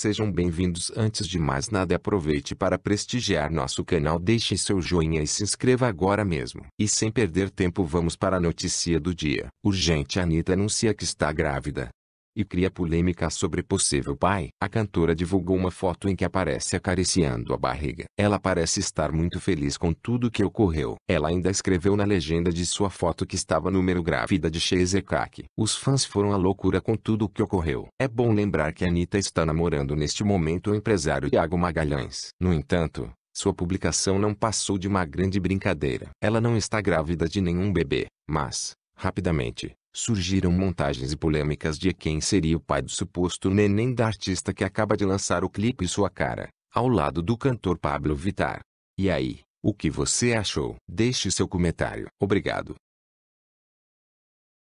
Sejam bem-vindos. Antes de mais nada, aproveite para prestigiar nosso canal, deixe seu joinha e se inscreva agora mesmo. E sem perder tempo, vamos para a notícia do dia. Urgente Anitta anuncia que está grávida e cria polêmica sobre possível pai. A cantora divulgou uma foto em que aparece acariciando a barriga. Ela parece estar muito feliz com tudo o que ocorreu. Ela ainda escreveu na legenda de sua foto que estava número grávida de Sheizekaki. Os fãs foram à loucura com tudo o que ocorreu. É bom lembrar que Anitta está namorando neste momento o empresário Iago Magalhães. No entanto, sua publicação não passou de uma grande brincadeira. Ela não está grávida de nenhum bebê, mas, rapidamente, surgiram montagens e polêmicas de quem seria o pai do suposto neném da artista que acaba de lançar o clipe Sua Cara, ao lado do cantor Pablo Vitar. E aí, o que você achou? Deixe seu comentário. Obrigado.